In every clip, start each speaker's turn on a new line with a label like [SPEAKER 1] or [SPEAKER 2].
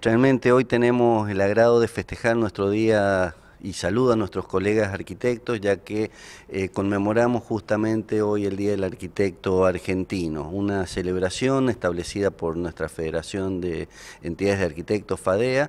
[SPEAKER 1] Realmente hoy tenemos el agrado de festejar nuestro día y saludo a nuestros colegas arquitectos, ya que eh, conmemoramos justamente hoy el Día del Arquitecto Argentino, una celebración establecida por nuestra Federación de Entidades de Arquitectos, FADEA,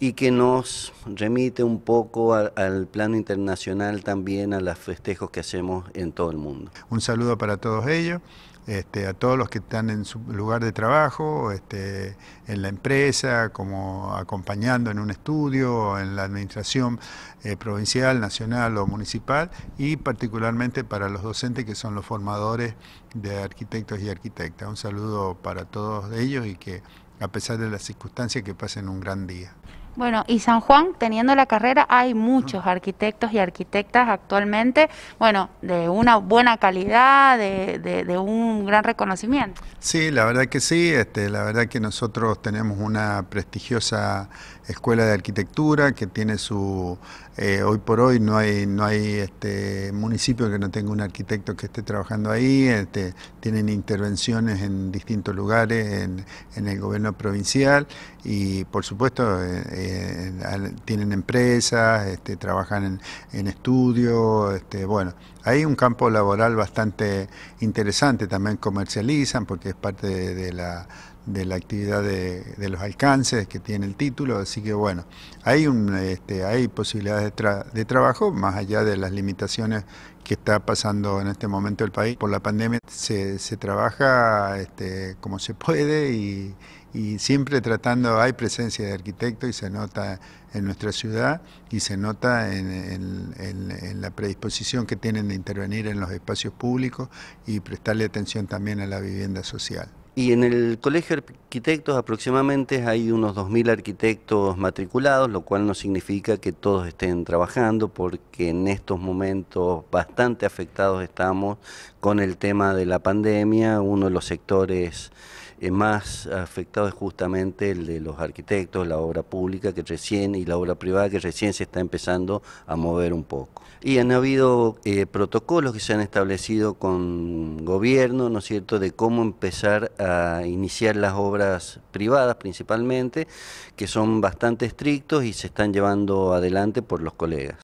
[SPEAKER 1] y que nos remite un poco al plano internacional también, a los festejos que hacemos en todo el mundo.
[SPEAKER 2] Un saludo para todos ellos, este, a todos los que están en su lugar de trabajo, este, en la empresa, como acompañando en un estudio, en la administración eh, provincial, nacional o municipal, y particularmente para los docentes que son los formadores de arquitectos y arquitectas. Un saludo para todos ellos y que a pesar de las circunstancias que pasen un gran día.
[SPEAKER 1] Bueno, y San Juan, teniendo la carrera, hay muchos arquitectos y arquitectas actualmente, bueno, de una buena calidad, de, un gran reconocimiento.
[SPEAKER 2] Sí, la verdad que sí, este, la verdad que nosotros tenemos una prestigiosa escuela de arquitectura que tiene su, eh, hoy por hoy no hay, no hay este, municipio que no tenga un arquitecto que esté trabajando ahí, este, tienen intervenciones en distintos lugares, en, el gobierno provincial y por supuesto... Eh, eh, eh, tienen empresas, este, trabajan en, en estudio, este, bueno, hay un campo laboral bastante interesante, también comercializan porque es parte de la de la actividad de, los alcances que tiene el título, así que bueno, hay, un, este, hay posibilidades de, trabajo más allá de las limitaciones que está pasando en este momento el país por la pandemia. Se, trabaja este, como se puede y, siempre tratando, hay presencia de arquitectos y se nota en nuestra ciudad y se nota en, la predisposición que tienen de intervenir en los espacios públicos y prestarle atención también a la vivienda social.
[SPEAKER 1] Y en el Colegio de Arquitectos aproximadamente hay unos 2.000 arquitectos matriculados, lo cual no significa que todos estén trabajando, porque en estos momentos bastante afectados estamos con el tema de la pandemia. Uno de los sectores eh, más afectados es justamente el de los arquitectos, la obra pública que recién y la obra privada que recién se está empezando a mover un poco. Y han habido eh, protocolos que se han establecido con gobierno, ¿no es cierto?, de cómo empezar a a iniciar las obras privadas principalmente, que son bastante estrictos y se están llevando adelante por los colegas.